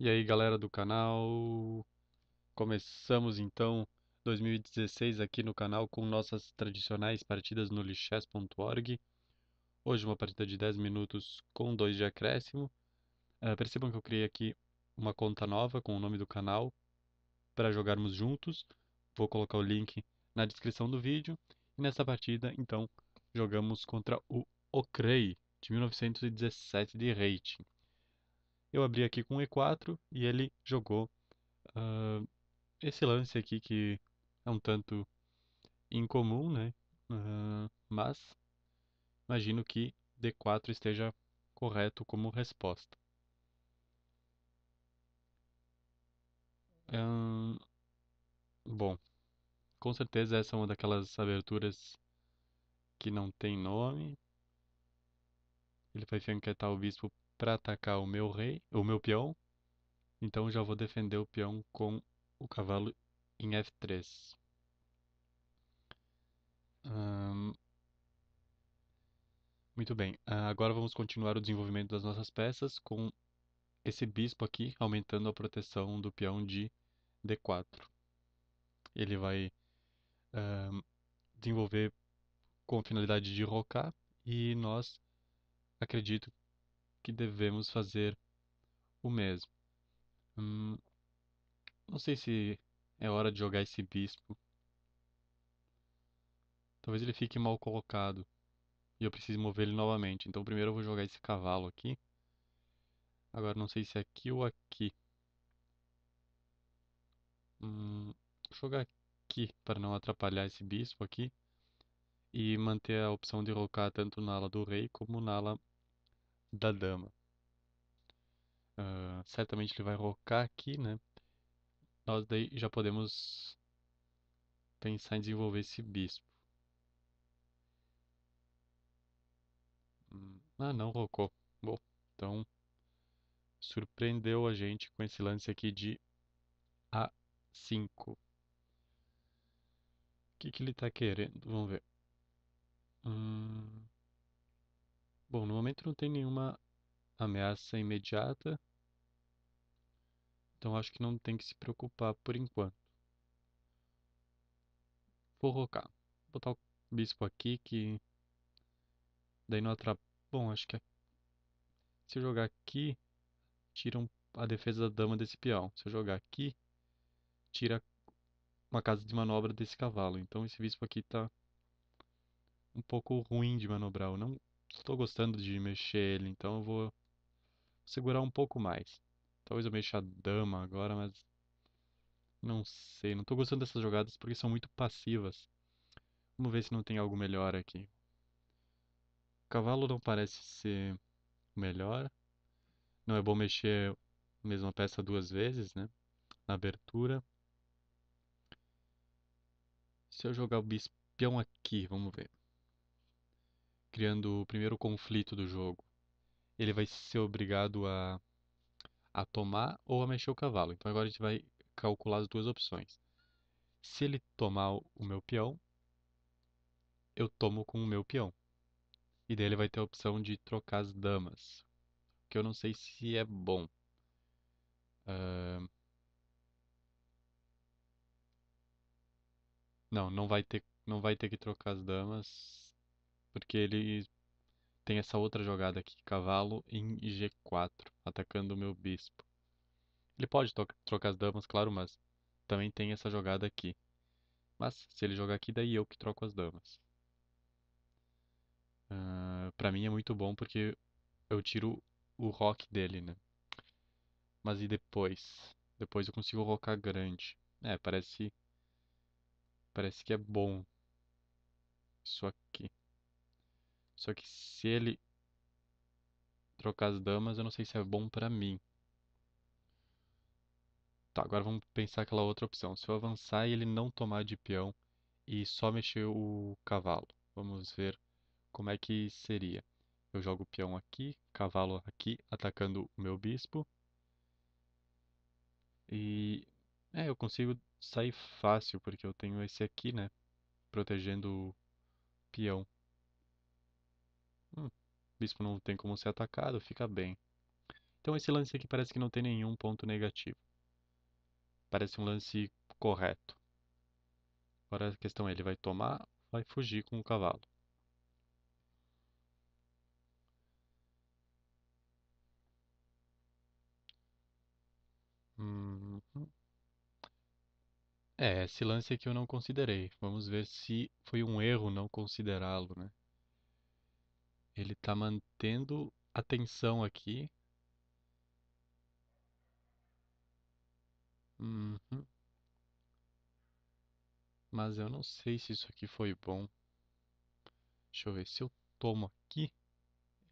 E aí galera do canal, começamos então 2016 aqui no canal com nossas tradicionais partidas no lichess.org Hoje uma partida de 10 minutos com 2 de acréscimo. Uh, percebam que eu criei aqui uma conta nova com o nome do canal para jogarmos juntos. Vou colocar o link na descrição do vídeo. E nessa partida, então, jogamos contra o Okrei, de 1917 de rating eu abri aqui com E4 e ele jogou uh, esse lance aqui que é um tanto incomum, né? Uh, mas imagino que D4 esteja correto como resposta. Um, ah, bom, com certeza essa é uma daquelas aberturas que não tem nome. Ele vai fianquetar o bispo para atacar o meu rei, o meu peão. Então já vou defender o peão com o cavalo em F3. Muito bem, ah, agora vamos continuar o desenvolvimento das nossas peças com esse bispo aqui, aumentando a proteção do peão de D4. Ele vai desenvolver com a finalidade de rocar e nós, acredito que devemos fazer o mesmo. Hum, não sei se é hora de jogar esse bispo. Talvez ele fique mal colocado. E eu preciso mover ele novamente. Então primeiro eu vou jogar esse cavalo aqui. Agora não sei se é aqui ou aqui. Hum, vou jogar aqui para não atrapalhar esse bispo aqui. E manter a opção de rocar tanto na ala do rei como na ala da dama. Uh, certamente ele vai rocar aqui, né? Nós daí já podemos pensar em desenvolver esse bispo. Hum, ah, não rocou. Bom, então surpreendeu a gente com esse lance aqui de A5. O que, que ele está querendo? Vamos ver. Hum... Bom, no momento não tem nenhuma ameaça imediata, então acho que não tem que se preocupar por enquanto. Vou rocar. Vou botar o bispo aqui que daí não atrapalha. Bom, acho que é... se eu jogar aqui, tira a defesa da dama desse peão. Se eu jogar aqui, tira uma casa de manobra desse cavalo. Então esse bispo aqui tá um pouco ruim de manobrar. Eu não estou gostando de mexer ele, então eu vou segurar um pouco mais. Talvez eu mexa a dama agora, mas não sei. Não estou gostando dessas jogadas porque são muito passivas. Vamos ver se não tem algo melhor aqui. O cavalo não parece ser melhor. Não é bom mexer a mesma peça duas vezes, né? Na abertura. Se eu jogar o bispão aqui, vamos ver criando o primeiro conflito do jogo. Ele vai ser obrigado a, a tomar ou a mexer o cavalo. Então agora a gente vai calcular as duas opções. Se ele tomar o meu peão, eu tomo com o meu peão. E daí ele vai ter a opção de trocar as damas. Que eu não sei se é bom. Uh... Não, não vai ter, não vai ter que trocar as damas porque ele tem essa outra jogada aqui, cavalo em g4, atacando o meu bispo. Ele pode trocar as damas, claro, mas também tem essa jogada aqui. Mas se ele jogar aqui, daí eu que troco as damas. Uh, pra mim é muito bom porque eu tiro o rock dele, né? Mas e depois? Depois eu consigo rocar grande. É, parece... Parece que é bom. Isso aqui. Só que se ele trocar as damas, eu não sei se é bom pra mim. Tá, agora vamos pensar aquela outra opção. Se eu avançar e ele não tomar de peão e só mexer o cavalo. Vamos ver como é que seria. Eu jogo o peão aqui, cavalo aqui, atacando o meu bispo. E é, eu consigo sair fácil porque eu tenho esse aqui, né, protegendo o peão. Hum, o bispo não tem como ser atacado, fica bem. Então esse lance aqui parece que não tem nenhum ponto negativo. Parece um lance correto. Agora a questão é, ele vai tomar, vai fugir com o cavalo. Hum. É, esse lance aqui eu não considerei. Vamos ver se foi um erro não considerá-lo, né? Ele está mantendo a tensão aqui. Uhum. Mas eu não sei se isso aqui foi bom. Deixa eu ver, se eu tomo aqui,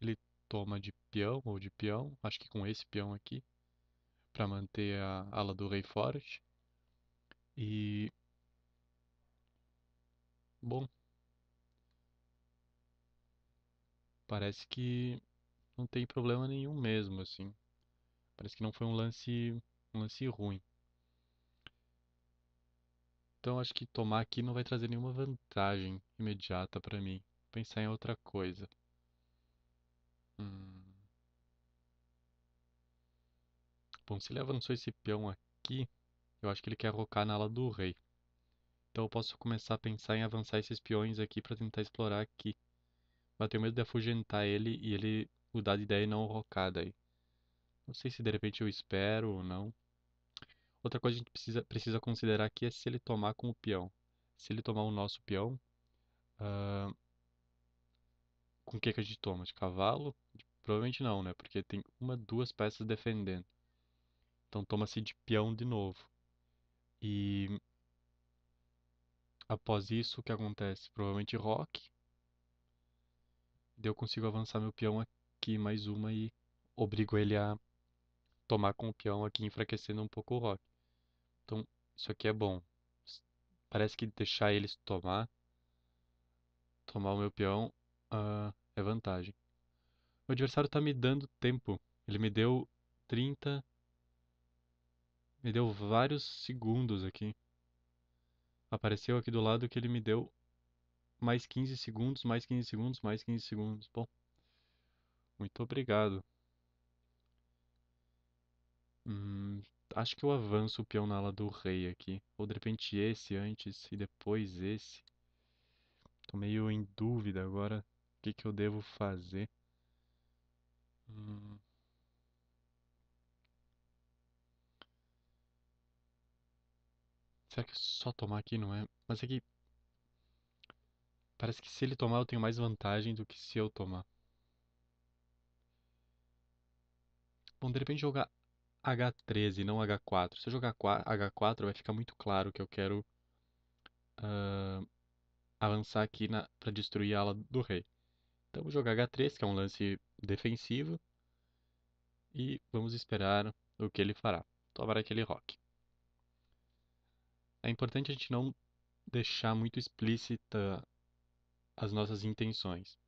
ele toma de peão ou de peão, acho que com esse peão aqui, para manter a ala do rei forte. E... Bom, parece que não tem problema nenhum mesmo, assim. Parece que não foi um lance, um lance ruim. Então acho que tomar aqui não vai trazer nenhuma vantagem imediata para mim. Vou pensar em outra coisa. Hum. Bom, se ele avançou esse peão aqui, eu acho que ele quer rocar na ala do rei. Então eu posso começar a pensar em avançar esses peões aqui para tentar explorar aqui. Mas eu tenho medo de afugentar ele e ele mudar de ideia e não rocar daí. Não sei se de repente eu espero ou não. Outra coisa que a gente precisa, precisa considerar aqui é se ele tomar com o peão. Se ele tomar o nosso peão, uh, com o que, que a gente toma? De cavalo? Provavelmente não, né? Porque tem uma, duas peças defendendo. Então toma-se de peão de novo. E após isso, o que acontece? Provavelmente roque deu eu consigo avançar meu peão aqui mais uma e obrigo ele a tomar com o peão aqui, enfraquecendo um pouco o rock. Então, isso aqui é bom. Parece que deixar eles tomar, tomar o meu peão, uh, é vantagem. O adversário está me dando tempo. Ele me deu 30... Me deu vários segundos aqui. Apareceu aqui do lado que ele me deu mais 15 segundos, mais 15 segundos, mais 15 segundos. Bom, muito obrigado. Hum, acho que eu avanço o peão na ala do rei aqui. Ou de repente esse antes e depois esse. Tô meio em dúvida agora o que, que eu devo fazer. Hum... Será que só tomar aqui não é? Mas é que Parece que se ele tomar eu tenho mais vantagem do que se eu tomar. Bom, de repente jogar H13, não H4. Se eu jogar H4 vai ficar muito claro que eu quero uh, avançar aqui para destruir a ala do rei. Então vou jogar H3, que é um lance defensivo. E vamos esperar o que ele fará. Tomara aquele rock. É importante a gente não deixar muito explícita as nossas intenções.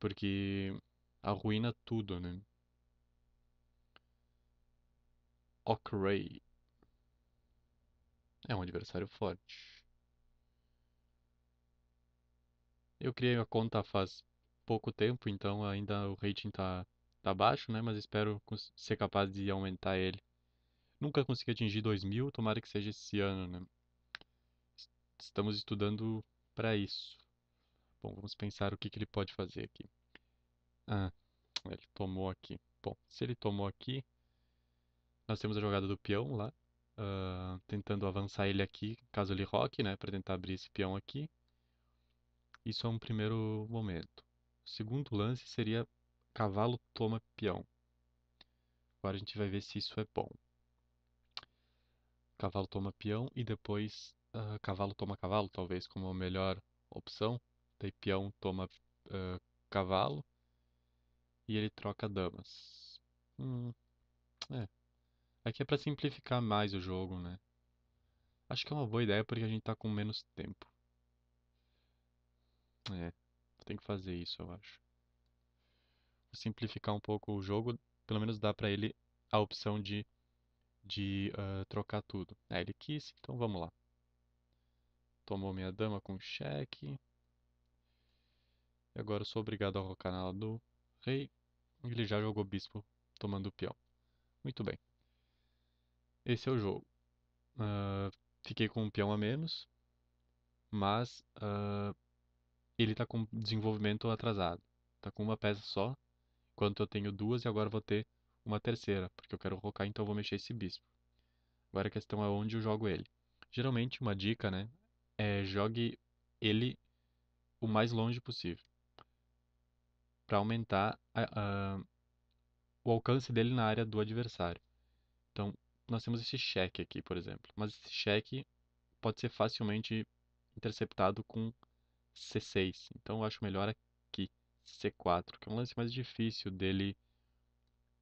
Porque arruína tudo, né? Okray é um adversário forte. Eu criei a conta faz pouco tempo, então ainda o rating tá, tá baixo, né? Mas espero ser capaz de aumentar ele. Nunca consegui atingir 2000, tomara que seja esse ano, né? Estamos estudando para isso. Bom, vamos pensar o que, que ele pode fazer aqui. Ah, é, ele tomou aqui. Bom, se ele tomou aqui, nós temos a jogada do peão lá, uh, tentando avançar ele aqui, caso ele roque, né, para tentar abrir esse peão aqui. Isso é um primeiro momento. O segundo lance seria cavalo toma peão. Agora a gente vai ver se isso é bom. Cavalo toma peão e depois uh, cavalo toma cavalo, talvez como a melhor opção. Daí peão toma uh, cavalo e ele troca damas. Hum, é. Aqui é para simplificar mais o jogo, né? Acho que é uma boa ideia porque a gente tá com menos tempo. É, tem que fazer isso, eu acho. Vou simplificar um pouco o jogo, pelo menos dá para ele a opção de, de uh, trocar tudo. É, ele quis, então vamos lá tomou minha dama com cheque. E agora eu sou obrigado a rocar na ala do rei. Ele já jogou bispo tomando o peão. Muito bem. Esse é o jogo. Uh, fiquei com um peão a menos, mas uh, ele está com desenvolvimento atrasado. Está com uma peça só, enquanto eu tenho duas e agora vou ter uma terceira, porque eu quero rocar, então eu vou mexer esse bispo. Agora a questão é onde eu jogo ele. Geralmente, uma dica, né? É, jogue ele o mais longe possível para aumentar a, a, o alcance dele na área do adversário. Então, nós temos esse cheque aqui, por exemplo, mas esse cheque pode ser facilmente interceptado com C6. Então, eu acho melhor aqui C4, que é um lance mais difícil dele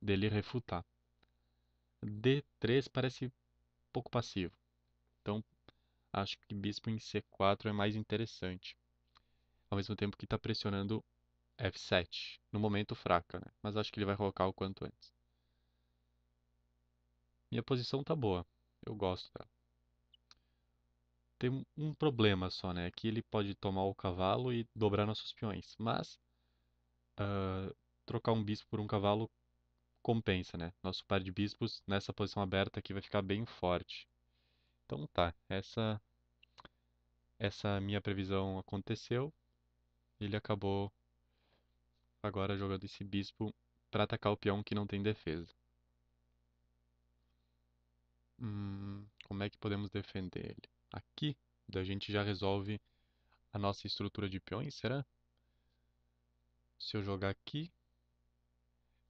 dele refutar. D3 parece pouco passivo. Então, acho que bispo em C4 é mais interessante. Ao mesmo tempo que está pressionando F7. No momento fraca, né? Mas acho que ele vai colocar o quanto antes. Minha posição tá boa. Eu gosto dela. Tem um problema só, né? Que ele pode tomar o cavalo e dobrar nossos peões. Mas uh, trocar um bispo por um cavalo compensa, né? Nosso par de bispos nessa posição aberta aqui vai ficar bem forte. Então tá, essa essa minha previsão aconteceu. Ele acabou agora jogando esse bispo para atacar o peão que não tem defesa. Hum, como é que podemos defender ele? Aqui, a gente já resolve a nossa estrutura de peões, será? Se eu jogar aqui...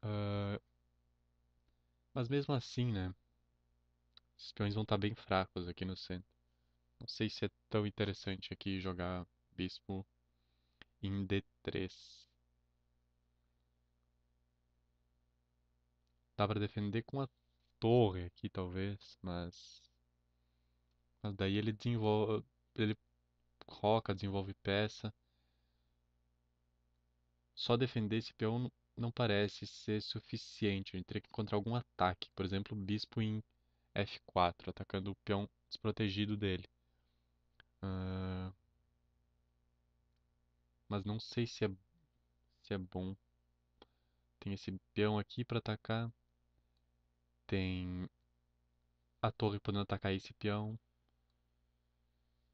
Uh, mas mesmo assim, né? Os peões vão estar tá bem fracos aqui no centro. Não sei se é tão interessante aqui jogar bispo em D3. Dá pra defender com a torre aqui, talvez, mas... Mas daí ele desenvolve... Ele roca, desenvolve peça. Só defender esse peão não parece ser suficiente. A gente teria que encontrar algum ataque. Por exemplo, bispo em F4, atacando o peão desprotegido dele. Uh, mas não sei se é, se é bom. Tem esse peão aqui para atacar. Tem a torre podendo atacar esse peão.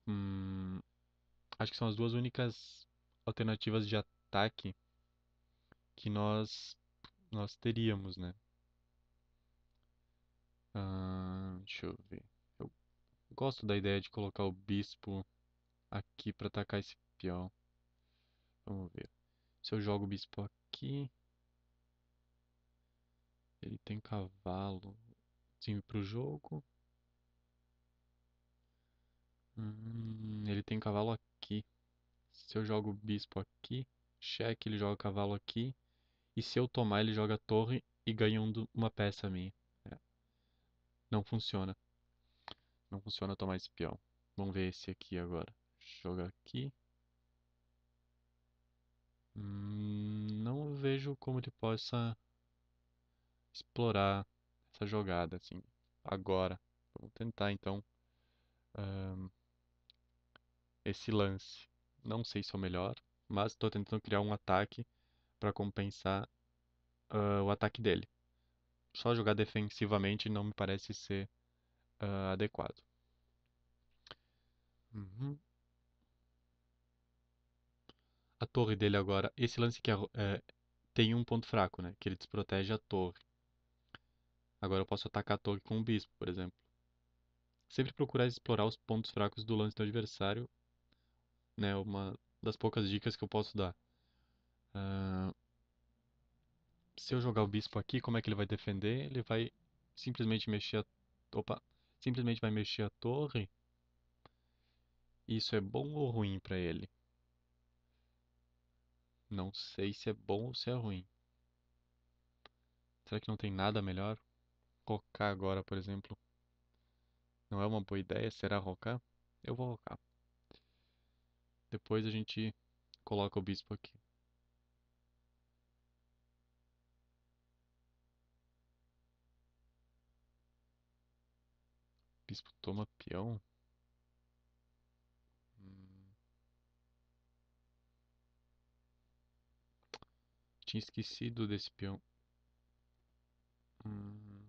Hum, acho que são as duas únicas alternativas de ataque que nós nós teríamos, né? Uh, deixa eu ver. Gosto da ideia de colocar o bispo aqui para atacar esse peão. Vamos ver. Se eu jogo o bispo aqui... Ele tem cavalo. Time pro jogo. Hum, ele tem cavalo aqui. Se eu jogo o bispo aqui, cheque, ele joga cavalo aqui. E se eu tomar, ele joga torre e ganha uma peça minha. É. Não funciona. Não funciona tomar espião. Vamos ver esse aqui agora. Joga aqui. Hum, não vejo como ele possa explorar essa jogada assim agora. Vamos tentar então um, esse lance. Não sei se é o melhor, mas estou tentando criar um ataque para compensar uh, o ataque dele. Só jogar defensivamente não me parece ser uh, adequado. Uhum. A torre dele agora. Esse lance que é, tem um ponto fraco, né? Que ele desprotege a torre. Agora eu posso atacar a torre com o bispo, por exemplo. Sempre procurar explorar os pontos fracos do lance do adversário. Né? Uma das poucas dicas que eu posso dar. Uh... Se eu jogar o bispo aqui, como é que ele vai defender? Ele vai simplesmente mexer a... Opa, simplesmente vai mexer a torre, isso é bom ou ruim para ele? Não sei se é bom ou se é ruim. Será que não tem nada melhor? Rocar agora, por exemplo. Não é uma boa ideia? Será rocar? Eu vou rocar. Depois a gente coloca o bispo aqui. bispo toma peão? Hum. Tinha esquecido desse peão. Hum.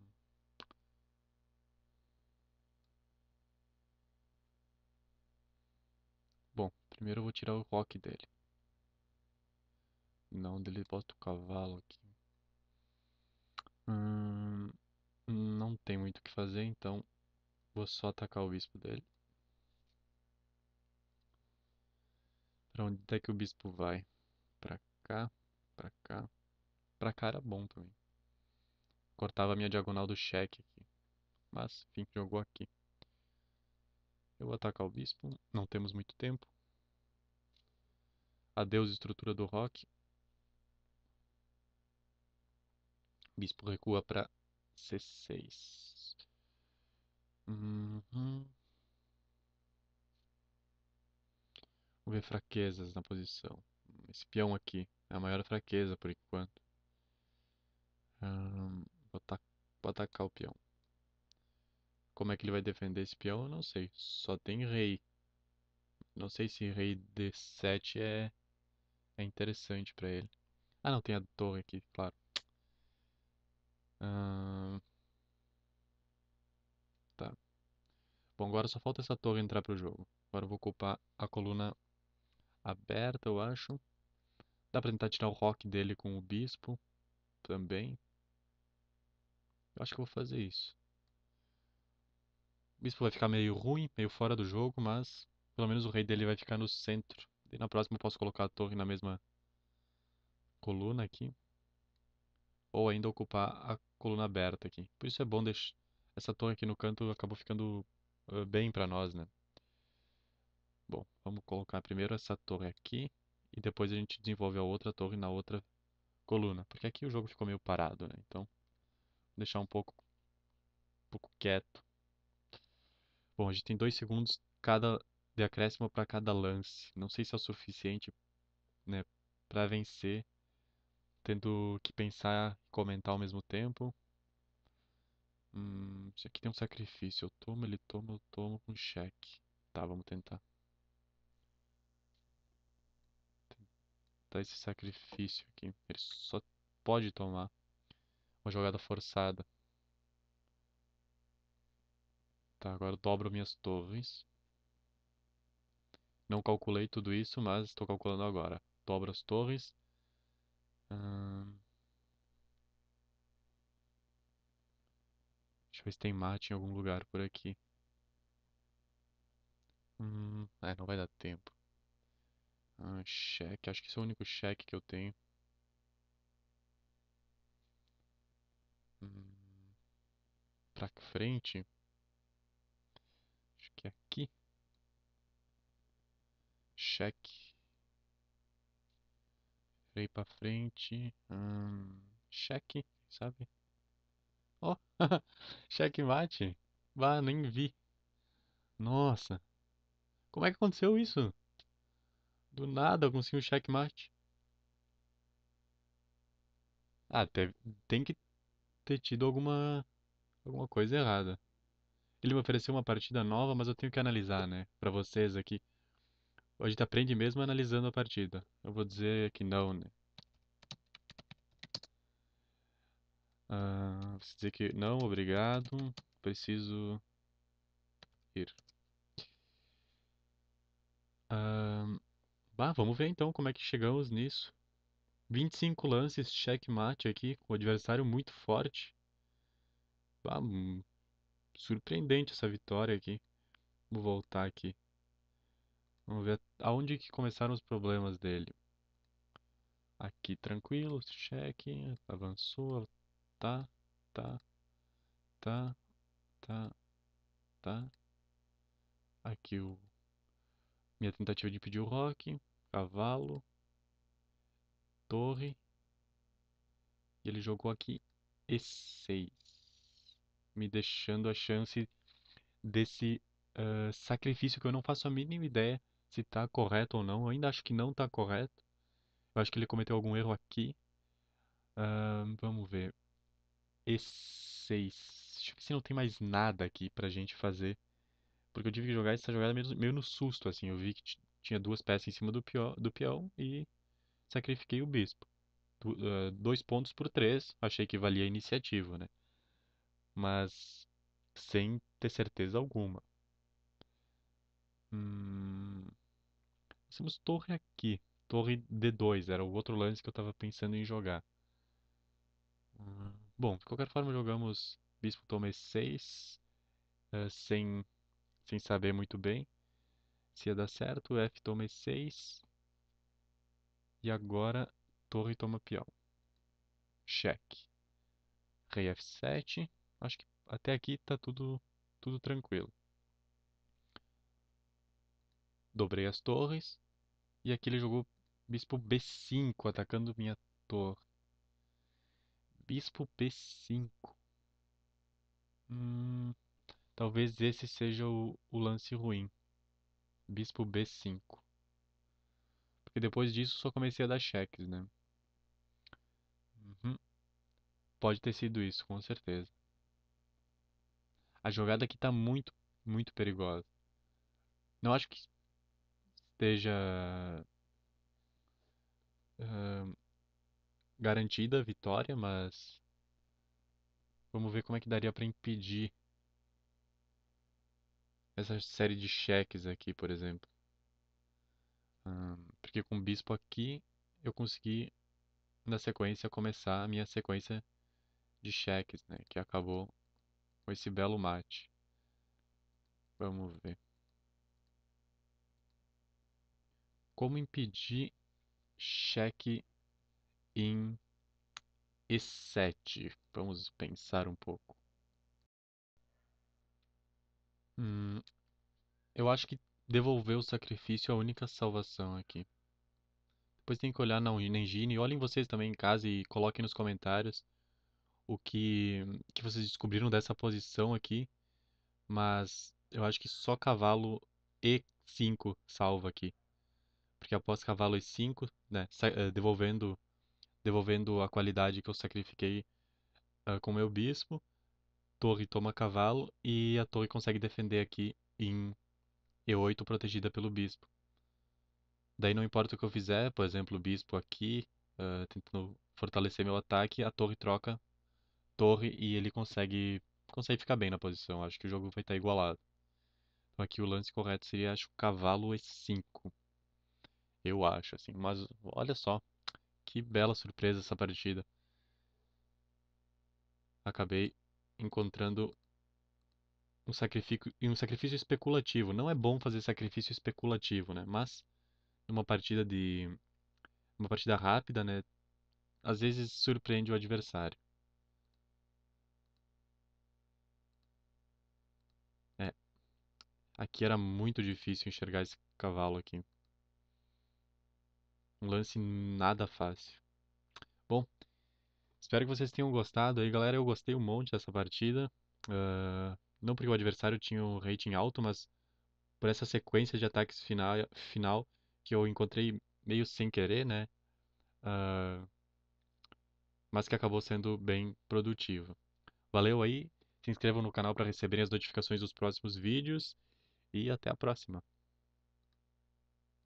Bom, primeiro eu vou tirar o rock dele. Não, dele bota o cavalo aqui. Hum, não tem muito o que fazer, então Vou só atacar o bispo dele. Pra onde é que o bispo vai? Pra cá, pra cá. Pra cá era bom também. Cortava a minha diagonal do cheque aqui. Mas, enfim, jogou aqui. Eu vou atacar o bispo. Não temos muito tempo. Adeus estrutura do rock. Bispo recua para C6. Uhum. Vou ver fraquezas na posição. esse peão aqui. É a maior fraqueza por enquanto. vou, vou atacar o peão. Como é que ele vai defender esse peão? Eu não sei. Só tem rei. Não sei se rei D7 é, é interessante pra ele. Ah, não, tem a torre aqui, claro. Bom, agora só falta essa torre entrar pro jogo. Agora eu vou ocupar a coluna aberta, eu acho. Dá pra tentar tirar o rock dele com o bispo também. Eu acho que eu vou fazer isso. O bispo vai ficar meio ruim, meio fora do jogo, mas pelo menos o rei dele vai ficar no centro. E na próxima eu posso colocar a torre na mesma coluna aqui. Ou ainda ocupar a coluna aberta aqui. Por isso é bom deixar essa torre aqui no canto acabou ficando eh, bem para nós, né? Bom, vamos colocar primeiro essa torre aqui e depois a gente desenvolve a outra torre na outra coluna, porque aqui o jogo ficou meio parado, né? Então, deixar um pouco, um pouco quieto. Bom, a gente tem dois segundos cada de acréscimo para cada lance. Não sei se é o suficiente, né, para vencer, tendo que pensar e comentar ao mesmo tempo. Hum, isso aqui tem um sacrifício. Eu tomo, ele toma, eu tomo com cheque. Tá, vamos tentar. Tá esse sacrifício aqui. Ele só pode tomar. Uma jogada forçada. Tá, agora eu dobro minhas torres. Não calculei tudo isso, mas estou calculando agora. Dobro as torres. Hum... Deixa eu ver se tem mate em algum lugar por aqui. Hum, é, não vai dar tempo. Ah, cheque. Acho que esse é o único cheque que eu tenho. Hum, pra frente. Acho que é aqui. Cheque. Virei pra frente. Hum, cheque, sabe? Ó, checkmate. Bah, nem vi. Nossa. Como é que aconteceu isso? Do nada eu consegui um checkmate. Ah, tem que ter tido alguma alguma coisa errada. Ele me ofereceu uma partida nova, mas eu tenho que analisar, né? Pra vocês aqui. A gente aprende mesmo analisando a partida. Eu vou dizer que não, né? Uh, ah, você dizer que não, obrigado, preciso ir. Uh, bah, vamos ver então como é que chegamos nisso. 25 lances, checkmate aqui, com o adversário muito forte. Bah, hum, surpreendente essa vitória aqui. Vou voltar aqui. Vamos ver aonde que começaram os problemas dele. Aqui tranquilo, check, avançou, tá, tá, tá, tá, tá. Aqui o minha tentativa de pedir o rock, cavalo, torre. E ele jogou aqui e6, me deixando a chance desse uh, sacrifício que eu não faço a mínima ideia se está correto ou não. Eu ainda acho que não está correto. Eu acho que ele cometeu algum erro aqui. Uh, vamos ver. E6. Acho que se não tem mais nada aqui pra gente fazer. Porque eu tive que jogar essa jogada meio, meio no susto, assim. Eu vi que tinha duas peças em cima do, do peão e sacrifiquei o bispo. uh, dois pontos por três, achei que valia a iniciativa, né? Mas sem ter certeza alguma. Hum... temos torre aqui. Torre D2, era o outro lance que eu estava pensando em jogar. Bom, de qualquer forma jogamos Bispo toma 6, uh, eh, sem, sem saber muito bem se ia dar certo, F toma E6, e agora torre toma peão. Cheque. Rei F7, acho que até aqui está tudo, tudo tranquilo. Dobrei as torres, e aqui ele jogou bispo B5, atacando minha torre. Bispo P5. Hum, talvez esse seja o, o lance ruim. Bispo B5. Porque depois disso só comecei a dar cheques, né? Uhum. Pode ter sido isso, com certeza. A jogada aqui tá muito, muito perigosa. Não acho que esteja. Uh, garantida a vitória, mas vamos ver como é que daria para impedir essa série de cheques aqui, por exemplo. porque com o bispo aqui eu consegui na sequência começar a minha sequência de cheques, né, que acabou com esse belo mate. Vamos ver. Como impedir cheque em E7. Vamos pensar um pouco. Hum, eu acho que devolver o sacrifício é a única salvação aqui. Depois tem que olhar na Engine. Olhem vocês também em casa e coloquem nos comentários o que, que vocês descobriram dessa posição aqui. Mas eu acho que só cavalo E5 salva aqui. Porque após cavalo E5, né, eh, devolvendo devolvendo a qualidade que eu sacrifiquei uh, com meu bispo. Torre toma cavalo e a torre consegue defender aqui em E8 protegida pelo bispo. Daí não importa o que eu fizer, por exemplo, o bispo aqui, uh, tentando fortalecer meu ataque, a torre troca torre e ele consegue, consegue ficar bem na posição. Acho que o jogo vai estar igualado. Então aqui o lance correto seria, acho, cavalo E5. Eu acho, assim. Mas olha só, que bela surpresa essa partida. Acabei encontrando um sacrifício, um sacrifício especulativo. Não é bom fazer sacrifício especulativo, né? Mas numa partida de uma partida rápida, né? Às vezes surpreende o adversário. É. Aqui era muito difícil enxergar esse cavalo aqui um lance nada fácil. Bom, espero que vocês tenham gostado aí, galera. Eu gostei um monte dessa partida. Uh, não porque o adversário tinha um rating alto, mas por essa sequência de ataques final, final que eu encontrei meio sem querer, né? Uh, mas que acabou sendo bem produtiva. Valeu aí, se inscrevam no canal para receberem as notificações dos próximos vídeos e até a próxima.